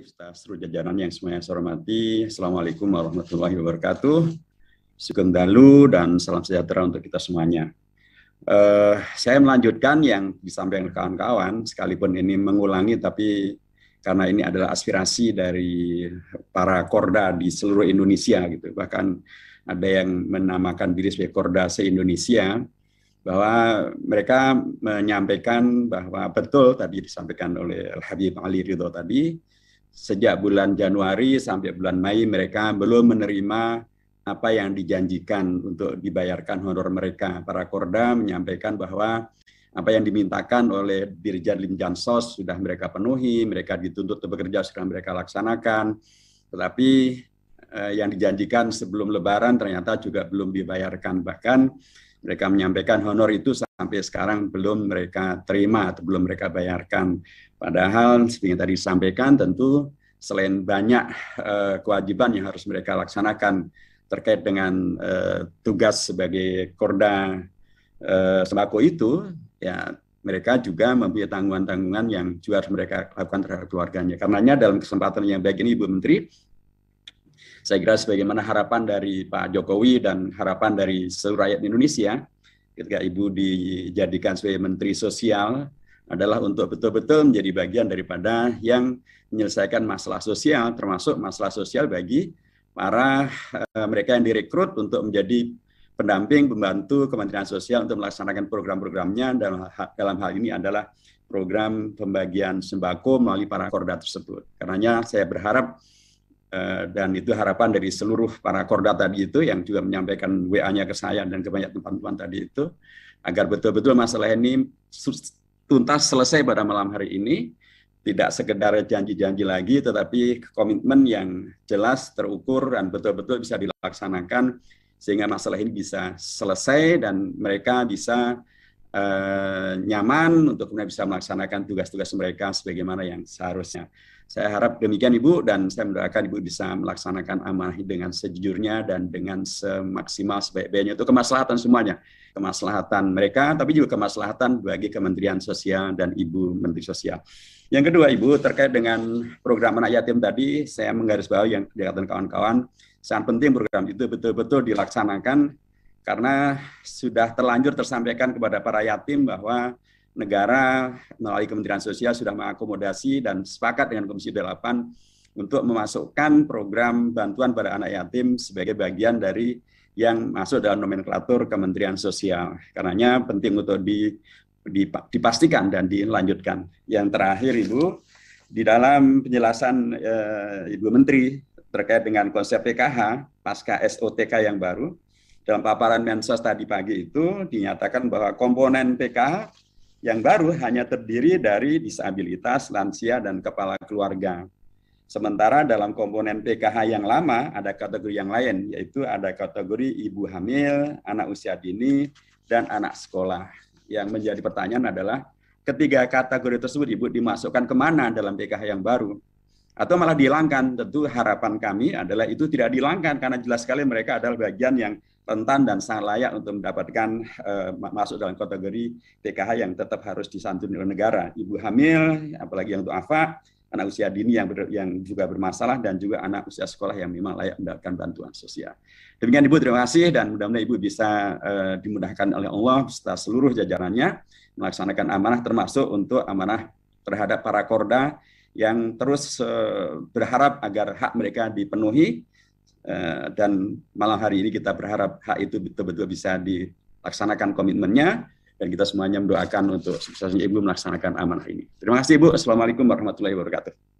Habib, seru seru jajanan yang semuanya saya hormati. Assalamualaikum warahmatullahi wabarakatuh. Sugeng Dalu dan salam sejahtera untuk kita semuanya. Uh, saya melanjutkan yang disampaikan kawan-kawan, sekalipun ini mengulangi, tapi karena ini adalah aspirasi dari para korda di seluruh Indonesia gitu. Bahkan ada yang menamakan diri sebagai korda se-Indonesia bahwa mereka menyampaikan bahwa betul tadi disampaikan oleh Habib Ali Ridho tadi sejak bulan Januari sampai bulan Mei mereka belum menerima apa yang dijanjikan untuk dibayarkan honor mereka. Para korda menyampaikan bahwa apa yang dimintakan oleh Dirjen Limjansos sudah mereka penuhi, mereka dituntut untuk bekerja sudah mereka laksanakan. Tetapi eh, yang dijanjikan sebelum lebaran ternyata juga belum dibayarkan. Bahkan mereka menyampaikan honor itu sampai sekarang belum mereka terima atau belum mereka bayarkan. Padahal seperti yang tadi disampaikan tentu selain banyak eh, kewajiban yang harus mereka laksanakan terkait dengan eh, tugas sebagai korda eh, sembako itu, ya mereka juga mempunyai tanggungan-tanggungan yang juga harus mereka lakukan terhadap keluarganya. Karenanya dalam kesempatan yang baik ini Ibu Menteri, saya kira sebagaimana harapan dari Pak Jokowi dan harapan dari seluruh rakyat Indonesia ketika Ibu dijadikan sebagai Menteri Sosial adalah untuk betul-betul menjadi bagian daripada yang menyelesaikan masalah sosial, termasuk masalah sosial bagi para eh, mereka yang direkrut untuk menjadi pendamping, pembantu Kementerian Sosial untuk melaksanakan program-programnya dalam, dalam hal ini adalah program pembagian sembako melalui para korda tersebut. Karenanya saya berharap Eh, dan itu harapan dari seluruh para korda tadi itu yang juga menyampaikan WA-nya ke saya dan ke banyak teman-teman tadi itu agar betul-betul masalah ini tuntas selesai pada malam hari ini tidak sekedar janji-janji lagi tetapi komitmen yang jelas terukur dan betul-betul bisa dilaksanakan sehingga masalah ini bisa selesai dan mereka bisa Eh, nyaman untuk kemudian bisa melaksanakan tugas-tugas mereka sebagaimana yang seharusnya. Saya harap demikian Ibu dan saya mendoakan Ibu bisa melaksanakan amanah dengan sejujurnya dan dengan semaksimal sebaik-baiknya itu kemaslahatan semuanya. Kemaslahatan mereka tapi juga kemaslahatan bagi Kementerian Sosial dan Ibu Menteri Sosial. Yang kedua Ibu terkait dengan program anak yatim tadi saya menggarisbawahi yang dikatakan kawan-kawan sangat penting program itu betul-betul dilaksanakan karena sudah terlanjur tersampaikan kepada para yatim bahwa negara melalui Kementerian Sosial sudah mengakomodasi dan sepakat dengan Komisi 8 untuk memasukkan program bantuan pada anak yatim sebagai bagian dari yang masuk dalam nomenklatur Kementerian Sosial. Karenanya penting untuk di, dipastikan dan dilanjutkan. Yang terakhir Ibu, di dalam penjelasan eh, Ibu Menteri terkait dengan konsep PKH pasca SOTK yang baru, dalam paparan Mensos tadi pagi itu dinyatakan bahwa komponen PKH yang baru hanya terdiri dari disabilitas, lansia, dan kepala keluarga. Sementara dalam komponen PKH yang lama ada kategori yang lain, yaitu ada kategori ibu hamil, anak usia dini, dan anak sekolah. Yang menjadi pertanyaan adalah ketiga kategori tersebut ibu dimasukkan kemana dalam PKH yang baru? atau malah dihilangkan. Tentu harapan kami adalah itu tidak dihilangkan karena jelas sekali mereka adalah bagian yang rentan dan sangat layak untuk mendapatkan uh, masuk dalam kategori TKH yang tetap harus disantuni oleh negara. Ibu hamil, apalagi yang untuk AFA, anak usia dini yang, ber, yang juga bermasalah dan juga anak usia sekolah yang memang layak mendapatkan bantuan sosial. Demikian Ibu terima kasih dan mudah-mudahan Ibu bisa uh, dimudahkan oleh Allah serta seluruh jajarannya melaksanakan amanah termasuk untuk amanah terhadap para korda yang terus eh, berharap agar hak mereka dipenuhi eh, dan malam hari ini kita berharap hak itu betul-betul bisa dilaksanakan komitmennya dan kita semuanya mendoakan untuk suksesnya Ibu melaksanakan amanah ini. Terima kasih Ibu. Assalamualaikum warahmatullahi wabarakatuh.